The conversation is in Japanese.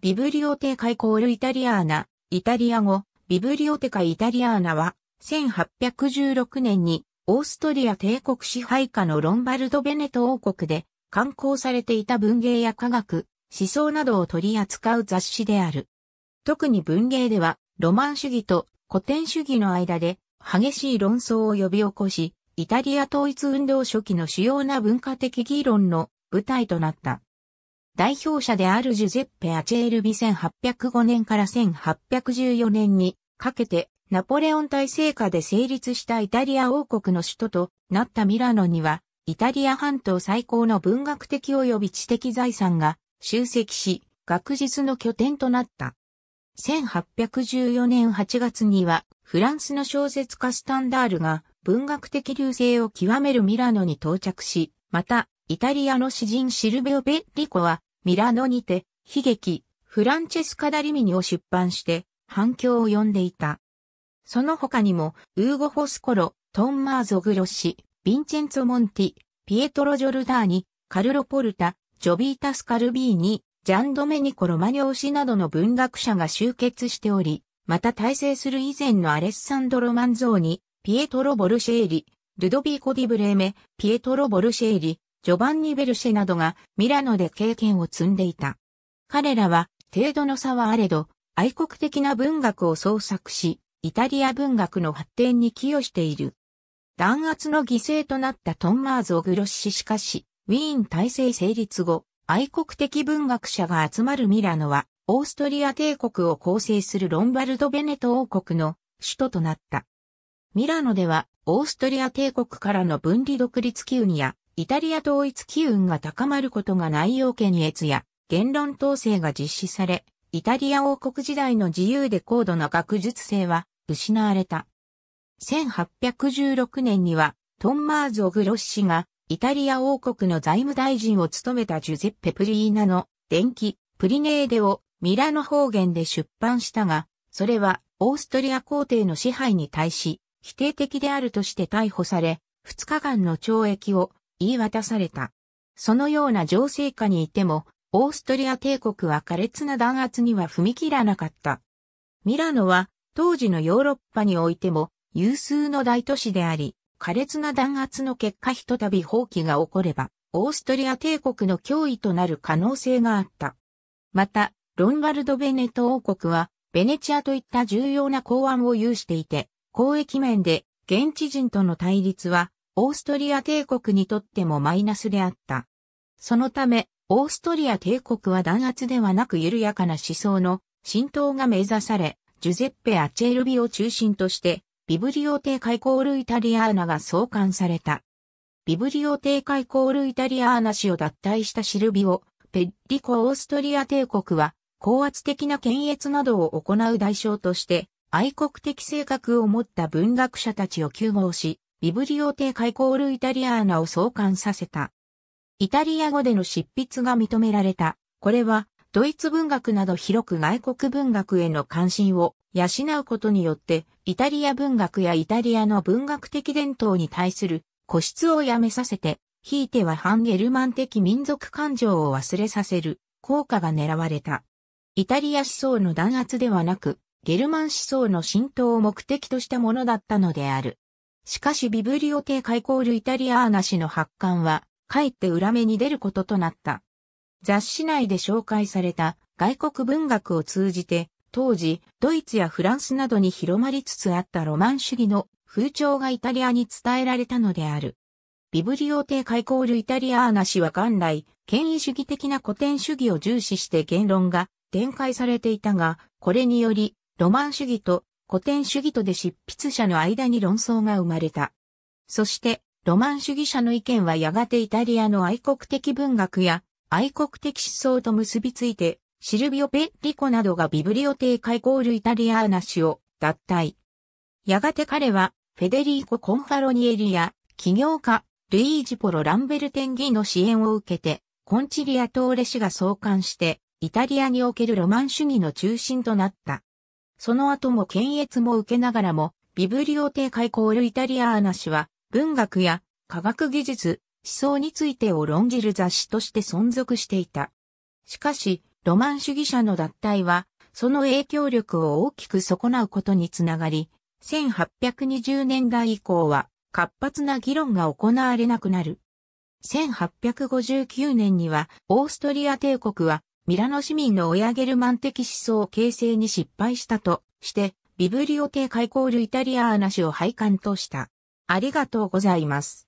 ビブリオテカイコールイタリアーナ、イタリア語、ビブリオテカイタリアーナは、1816年に、オーストリア帝国支配下のロンバルド・ベネト王国で、刊行されていた文芸や科学、思想などを取り扱う雑誌である。特に文芸では、ロマン主義と古典主義の間で、激しい論争を呼び起こし、イタリア統一運動初期の主要な文化的議論の舞台となった。代表者であるジュゼッペ・アチェールビ1805年から1814年にかけてナポレオン体制下で成立したイタリア王国の首都となったミラノにはイタリア半島最高の文学的及び知的財産が集積し学術の拠点となった。1814年8月にはフランスの小説家スタンダールが文学的流星を極めるミラノに到着し、またイタリアの詩人シルベオ・ベッリコはミラノにて、悲劇、フランチェスカ・ダリミニを出版して反響を呼んでいた。その他にも、ウーゴ・フォスコロ、トンマーゾ・グロッシ、ヴィンチェンツォ・モンティ、ピエトロ・ジョルダーニ、カルロ・ポルタ、ジョビータ・スカルビーニ、ジャンドメニコ・ロマニョー氏などの文学者が集結しており、また大成する以前のアレッサンドロ・マンゾーニ、ピエトロ・ボルシェーリ、ルドビーコ・ディブレーメ、ピエトロ・ボルシェーリ、ジョバンニ・ベルシェなどがミラノで経験を積んでいた。彼らは程度の差はあれど、愛国的な文学を創作し、イタリア文学の発展に寄与している。弾圧の犠牲となったトンマーズ・オグロッシしかし、ウィーン体制成立後、愛国的文学者が集まるミラノは、オーストリア帝国を構成するロンバルド・ベネト王国の首都となった。ミラノでは、オーストリア帝国からの分離独立機運や、イタリア統一機運が高まることが内容権越や言論統制が実施され、イタリア王国時代の自由で高度な学術性は失われた。1816年にはトンマーゾ・グロッシがイタリア王国の財務大臣を務めたジュゼッペ・プリーナの電気プリネーデをミラノ方言で出版したが、それはオーストリア皇帝の支配に対し否定的であるとして逮捕され、2日間の懲役を言い渡された。そのような情勢下にいても、オーストリア帝国は苛烈な弾圧には踏み切らなかった。ミラノは当時のヨーロッパにおいても有数の大都市であり、苛烈な弾圧の結果ひとたび放棄が起これば、オーストリア帝国の脅威となる可能性があった。また、ロンバルド・ベネト王国は、ベネチアといった重要な港湾を有していて、交易面で現地人との対立はオーストリア帝国にとってもマイナスであった。そのため、オーストリア帝国は弾圧ではなく緩やかな思想の浸透が目指され、ジュゼッペ・アチェルビを中心として、ビブリオ帝海コールイタリアーナが創刊された。ビブリオ帝海コールイタリアーナ氏を脱退したシルビオ、ペッリコ・オーストリア帝国は、高圧的な検閲などを行う代償として、愛国的性格を持った文学者たちを救護し、ビブリオテカイコールイタリアーナを創刊させた。イタリア語での執筆が認められた。これは、ドイツ文学など広く外国文学への関心を養うことによって、イタリア文学やイタリアの文学的伝統に対する固執をやめさせて、ひいては反ゲルマン的民族感情を忘れさせる効果が狙われた。イタリア思想の弾圧ではなく、ゲルマン思想の浸透を目的としたものだったのである。しかしビブリオテーカイコールイタリアーナ氏の発刊は、かえって裏目に出ることとなった。雑誌内で紹介された外国文学を通じて、当時、ドイツやフランスなどに広まりつつあったロマン主義の風潮がイタリアに伝えられたのである。ビブリオテーカイコールイタリアーナ氏は元来、権威主義的な古典主義を重視して言論が展開されていたが、これにより、ロマン主義と古典主義とで執筆者の間に論争が生まれた。そして、ロマン主義者の意見はやがてイタリアの愛国的文学や愛国的思想と結びついて、シルビオ・ペッリコなどがビブリオテーカイコールイタリアーナ氏を脱退。やがて彼は、フェデリーコ・コンファロニエリや、起業家、ルイージ・ポロ・ランベルテンギの支援を受けて、コンチリア・トーレ氏が創刊して、イタリアにおけるロマン主義の中心となった。その後も検閲も受けながらも、ビブリオテ開カイコールイタリアーナ氏は、文学や科学技術、思想についてを論じる雑誌として存続していた。しかし、ロマン主義者の脱退は、その影響力を大きく損なうことにつながり、1820年代以降は活発な議論が行われなくなる。1859年にはオーストリア帝国はミラノ市民の親ゲルマン的思想形成に失敗したとして、ビブリオテコールイタリアーナ氏を廃刊とした。ありがとうございます。